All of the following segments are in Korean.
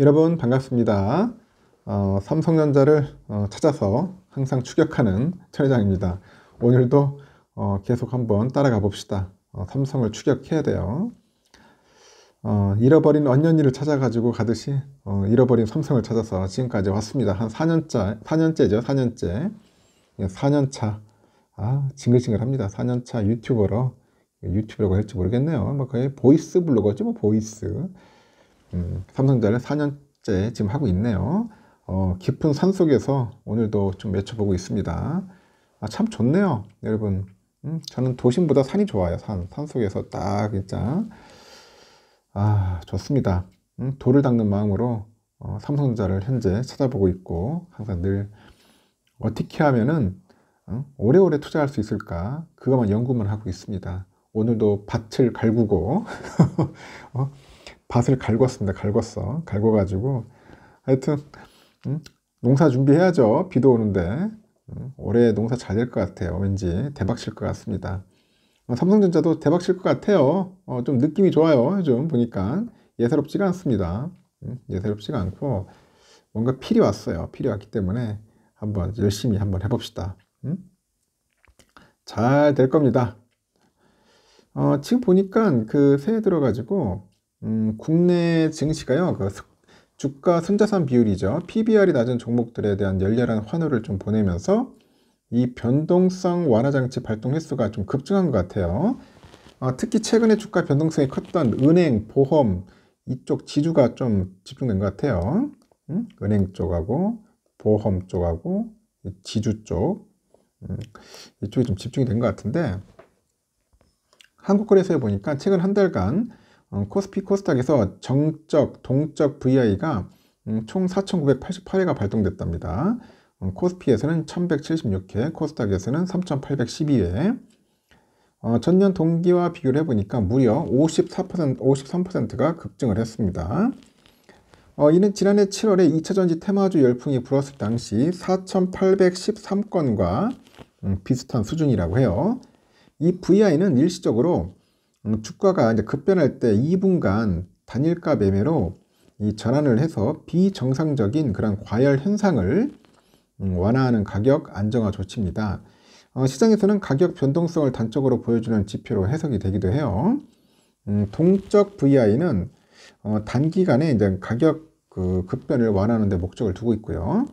여러분 반갑습니다. 어, 삼성전자를 어, 찾아서 항상 추격하는 최 회장입니다. 오늘도 어, 계속 한번 따라가 봅시다. 어, 삼성을 추격해야 돼요. 어, 잃어버린 언년이를 찾아가지고 가듯이 어, 잃어버린 삼성을 찾아서 지금까지 왔습니다. 한 4년차, 4년째죠. 4년째. 4년차. 예, 아, 징글징글합니다. 4년차 유튜버로 유튜브라고 할지 모르겠네요. 뭐 거의 보이스 블로거죠. 뭐 보이스. 음, 삼성전자는 4년째 지금 하고 있네요. 어, 깊은 산 속에서 오늘도 좀 외쳐보고 있습니다. 아, 참 좋네요. 여러분. 음, 저는 도심보다 산이 좋아요. 산. 산 속에서 딱, 진짜. 아, 좋습니다. 음, 돌을 닦는 마음으로 어, 삼성전자를 현재 찾아보고 있고, 항상 늘 어떻게 하면은 음, 오래오래 투자할 수 있을까? 그것만 연구만 하고 있습니다. 오늘도 밭을 갈구고, 어? 밭을 갈궜습니다. 갈궜어. 갈궈가지고 하여튼 음, 농사 준비해야죠. 비도 오는데 음, 올해 농사 잘 될 것 같아요. 왠지 대박 칠 것 같습니다. 어, 삼성전자도 대박 칠 것 같아요. 어, 좀 느낌이 좋아요. 요즘 보니까 예사롭지가 않습니다. 음, 예사롭지가 않고 뭔가 필이 왔어요. 필이 왔기 때문에 한번 열심히 한번 해봅시다. 음? 잘될 겁니다. 어, 지금 보니까 그 새해 들어가지고 음, 국내 증시가요. 그 주가 순자산 비율이죠. PBR이 낮은 종목들에 대한 열렬한 환호를 좀 보내면서 이 변동성 완화 장치 발동 횟수가 좀 급증한 것 같아요. 어, 특히 최근에 주가 변동성이 컸던 은행, 보험 이쪽 지주가 좀 집중된 것 같아요. 응? 음, 은행 쪽하고 보험 쪽하고 지주 쪽 음, 이쪽이 좀 집중이 된 것 같은데 한국거래소에 보니까 최근 한 달간 어, 코스피 코스닥에서 정적, 동적 VI가 음, 총 4,988회가 발동됐답니다. 어, 코스피에서는 1,176회, 코스닥에서는 3,812회. 어, 전년 동기와 비교를 해보니까 무려 54%, 53%가 급증을 했습니다. 어, 이는 지난해 7월에 2차 전지 테마주 열풍이 불었을 당시 4,813건과 음, 비슷한 수준이라고 해요. 이 VI는 일시적으로 음, 주가가 이제 급변할 때 2분간 단일가 매매로 이 전환을 해서 비정상적인 그런 과열 현상을 음, 완화하는 가격 안정화 조치입니다. 어, 시장에서는 가격 변동성을 단적으로 보여주는 지표로 해석이 되기도 해요. 음, 동적 VI는 어, 단기간에 이제 가격 그 급변을 완화하는 데 목적을 두고 있고요.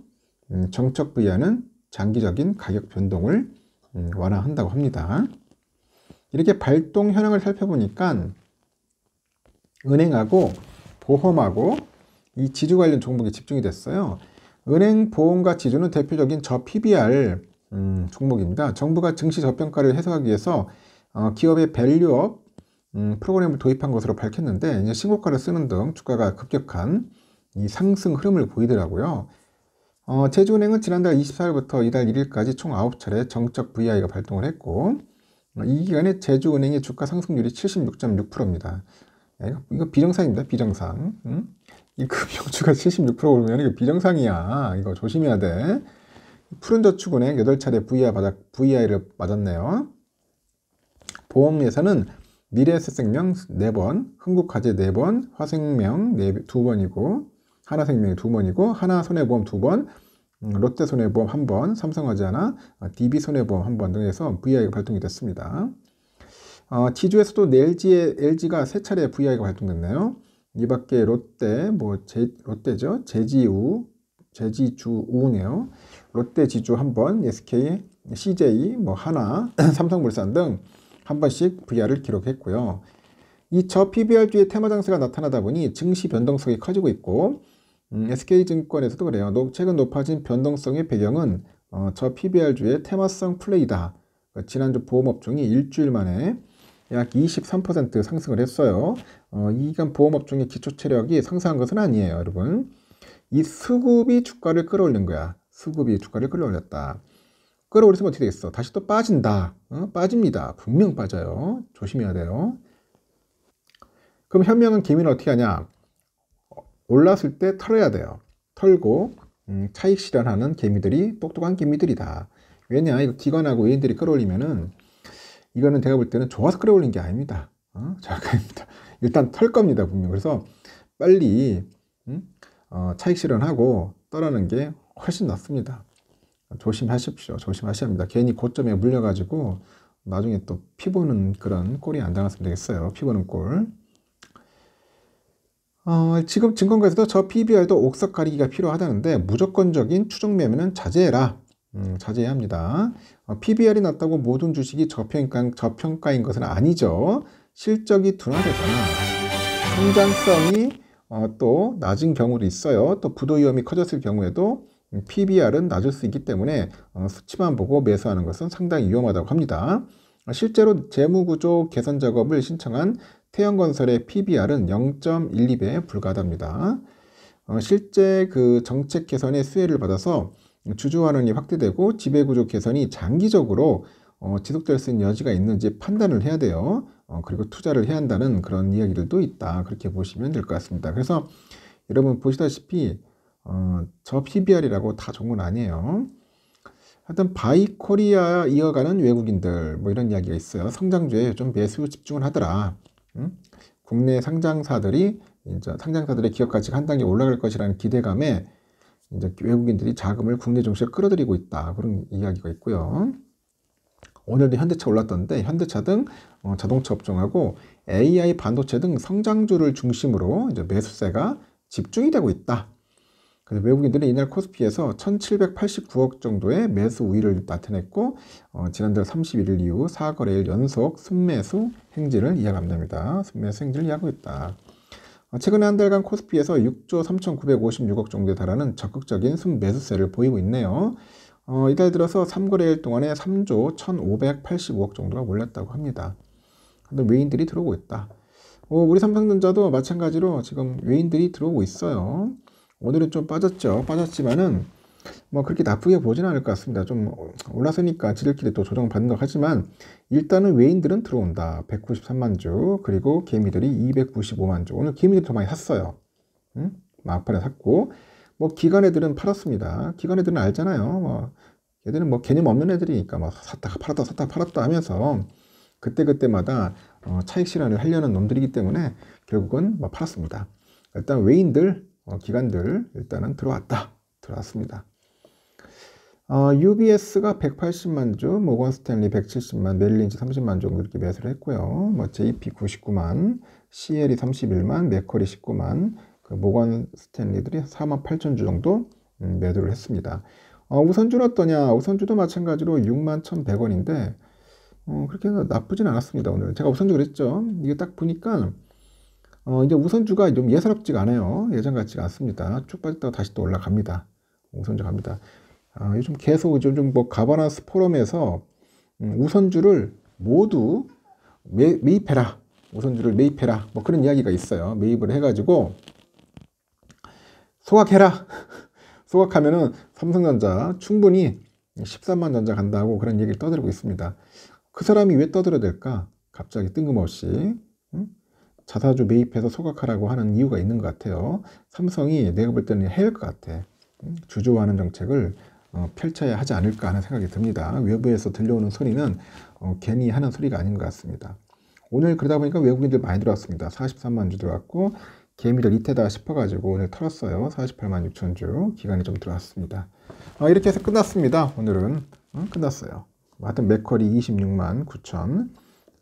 음, 정적 VI는 장기적인 가격 변동을 음, 완화한다고 합니다. 이렇게 발동 현황을 살펴보니까 은행하고 보험하고 이 지주 관련 종목에 집중이 됐어요. 은행, 보험과 지주는 대표적인 저 PBR 음, 종목입니다. 정부가 증시 저평가를 해소하기 위해서 어, 기업의 밸류업 음, 프로그램을 도입한 것으로 밝혔는데 이제 신고가를 쓰는 등 주가가 급격한 이 상승 흐름을 보이더라고요. 어, 제주은행은 지난달 24일부터 이달 1일까지 총 9차례 정적 VI가 발동을 했고 이 기간에 제주은행의 주가 상승률이 76.6%입니다. 이거 비정상입니다. 비정상. 응? 이 금융주가 76% 오르면 이게 비정상이야. 이거 조심해야 돼. 푸른저축은행 8차례 VI 바닥, VI를 맞았네요. 보험에서는 미래에셋생명 4번, 흥국화재 4번, 화생명 2번이고, 하나생명이 2번이고, 하나손해보험 2번, 음, 롯데손해보험 한 번, 삼성화재나 DB손해보험 아, 한번 등에서 VI가 발동이 됐습니다. 어, 지주에서도 LG의, LG가 세 차례 VI가 발동됐네요. 이 밖에 롯데, 뭐, 제, 롯데죠? 제지우, 제지주우네요. 롯데 지주 한 번, SK, CJ, 뭐, 하나, 삼성물산 등 한 번씩 VI를 기록했고요. 이 저 PBR 주의 테마 장세가 나타나다 보니 증시 변동성이 커지고 있고, 음. SK증권에서도 그래요. 최근 높아진 변동성의 배경은 어, 저 PBR주의 테마성 플레이다. 그 지난주 보험업종이 일주일 만에 약 23% 상승을 했어요. 어, 이 기간 보험업종의 기초 체력이 상승한 것은 아니에요, 여러분. 이 수급이 주가를 끌어올린 거야. 수급이 주가를 끌어올렸다. 끌어올리면 어떻게 되겠어? 다시 또 빠진다. 어? 빠집니다. 분명 빠져요. 조심해야 돼요. 그럼 현명한 기민는 어떻게 하냐? 올랐을 때 털어야 돼요. 털고 음, 차익 실현하는 개미들이 똑똑한 개미들이다. 왜냐 이거 기관하고 외인들이 끌어올리면은 이거는 제가 볼 때는 좋아서 끌어올린 게 아닙니다. 어? 정확합니다. 일단 털 겁니다 분명. 그래서 빨리 음? 어, 차익 실현하고 떠나는 게 훨씬 낫습니다. 조심하십시오. 조심하셔야 합니다. 괜히 고점에 물려가지고 나중에 또 피보는 그런 꼴이 안 당했으면 되겠어요. 피보는 꼴. 어, 지금 증권가에서도 저 PBR도 옥석 가리기가 필요하다는데 무조건적인 추정 매매는 자제해라. 음, 자제해야 합니다. 어, PBR이 낮다고 모든 주식이 저평가, 저평가인 것은 아니죠. 실적이 둔화되거나 성장성이 어, 또 낮은 경우도 있어요. 또 부도 위험이 커졌을 경우에도 PBR은 낮을 수 있기 때문에 어, 수치만 보고 매수하는 것은 상당히 위험하다고 합니다. 실제로 재무구조 개선 작업을 신청한 태형건설의 PBR은 0.12배 에 불과하답니다. 어, 실제 그 정책 개선의 수혜를 받아서 주주 환원이 확대되고 지배구조 개선이 장기적으로 어, 지속될 수 있는 여지가 있는지 판단을 해야 돼요. 어, 그리고 투자를 해야 한다는 그런 이야기들도 있다. 그렇게 보시면 될 것 같습니다. 그래서 여러분 보시다시피 어, 저 PBR이라고 다 좋은 건 아니에요. 하여튼 바이 코리아 이어가는 외국인들 뭐 이런 이야기가 있어요. 성장주에 좀 매수 집중을 하더라. 국내 상장사들이 이제 상장사들의 기업 가치가 한 단계 올라갈 것이라는 기대감에 이제 외국인들이 자금을 국내 증시에 끌어들이고 있다 그런 이야기가 있고요. 오늘도 현대차 올랐던데 현대차 등 어, 자동차 업종하고 AI 반도체 등 성장주를 중심으로 이제 매수세가 집중이 되고 있다. 그래서 외국인들은 이날 코스피에서 1789억 정도의 매수 우위를 나타냈고 어, 지난달 31일 이후 4거래일 연속 순매수 행진을 이어갑니다. 순매수 행진을 이어가고 있다. 어, 최근에 한 달간 코스피에서 6조 3,956억 정도에 달하는 적극적인 순매수세를 보이고 있네요. 어, 이달 들어서 3거래일 동안에 3조 1,585억 정도가 몰랐다고 합니다. 근데 외인들이 들어오고 있다. 어, 우리 삼성전자도 마찬가지로 지금 외인들이 들어오고 있어요. 오늘은 좀 빠졌죠. 빠졌지만은 뭐 그렇게 나쁘게 보지는 않을 것 같습니다. 좀 올랐으니까 지들끼리 또 조정받는다고 하지만 일단은 외인들은 들어온다. 193만 주 그리고 개미들이 295만 주 오늘 개미들이 더 많이 샀어요. 응? 막판에 샀고 뭐 기관 애들은 팔았습니다. 기관 애들은 알잖아요. 뭐 얘들은 뭐 개념 없는 애들이니까 뭐 샀다가 팔았다 샀다 팔았다 하면서 그때그때마다 어, 차익 실현을 하려는 놈들이기 때문에 결국은 뭐 팔았습니다. 일단 외인들 어, 기관들 일단은 들어왔다. 들어왔습니다. 어, UBS가 180만 주, 모건 스탠리 170만, 멜린지 30만 주 이렇게 매수를 했고요. 뭐 JP 99만, CL이 31만, 맥커리 19만, 그 모건 스탠리들이 4만 8천 주 정도 음, 매도를 했습니다. 어, 우선주는 어떠냐? 우선주도 마찬가지로 6만 1,100원인데 어, 그렇게 나쁘진 않았습니다. 오늘 제가 우선주 그랬죠. 이게 딱 보니까 어, 이제 우선주가 좀 예사롭지가 않아요. 예전 같지가 않습니다. 쭉 빠졌다가 다시 또 올라갑니다. 우선주 갑니다. 아, 요즘 계속 요즘 뭐 가바나스 포럼에서 음, 우선주를 모두 매, 매입해라. 우선주를 매입해라. 뭐 그런 이야기가 있어요. 매입을 해가지고 소각해라. 소각하면은 삼성전자 충분히 13만 전자 간다고 그런 얘기를 떠들고 있습니다. 그 사람이 왜 떠들어야 될까? 갑자기 뜬금없이. 응? 자사주 매입해서 소각하라고 하는 이유가 있는 것 같아요. 삼성이 내가 볼 때는 해야 할 것 같아. 음, 주주화하는 정책을 어, 펼쳐야 하지 않을까 하는 생각이 듭니다. 외부에서 들려오는 소리는 어, 괜히 하는 소리가 아닌 것 같습니다. 오늘 그러다 보니까 외국인들 많이 들어왔습니다. 43만 주 들어왔고 개미를 이태다 싶어가지고 오늘 털었어요. 48만 6천 주 기간이 좀 들어왔습니다. 어, 이렇게 해서 끝났습니다. 오늘은 응? 끝났어요. 하여튼 맥컬이 26만 9천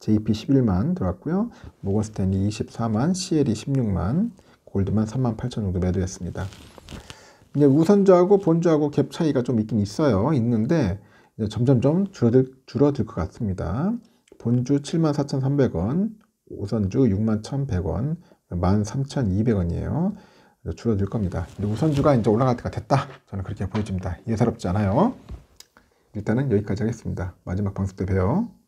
JP 11만 들어왔고요. 모건스탠리 24만, CL이 16만, 골드만 3만 8천 정도 매도했습니다. 이제 우선주하고 본주하고 갭 차이가 좀 있긴 있어요. 있는데 점점점 줄어들, 줄어들 것 같습니다. 본주 7 4 3 0원 우선주 61,100원, 1 3 2 0원이에요 줄어들 겁니다. 우선주가 이제 올라갈 때가 됐다. 저는 그렇게 보여집니다. 예사롭지 않아요. 일단은 여기까지 하겠습니다. 마지막 방송 때 봬요.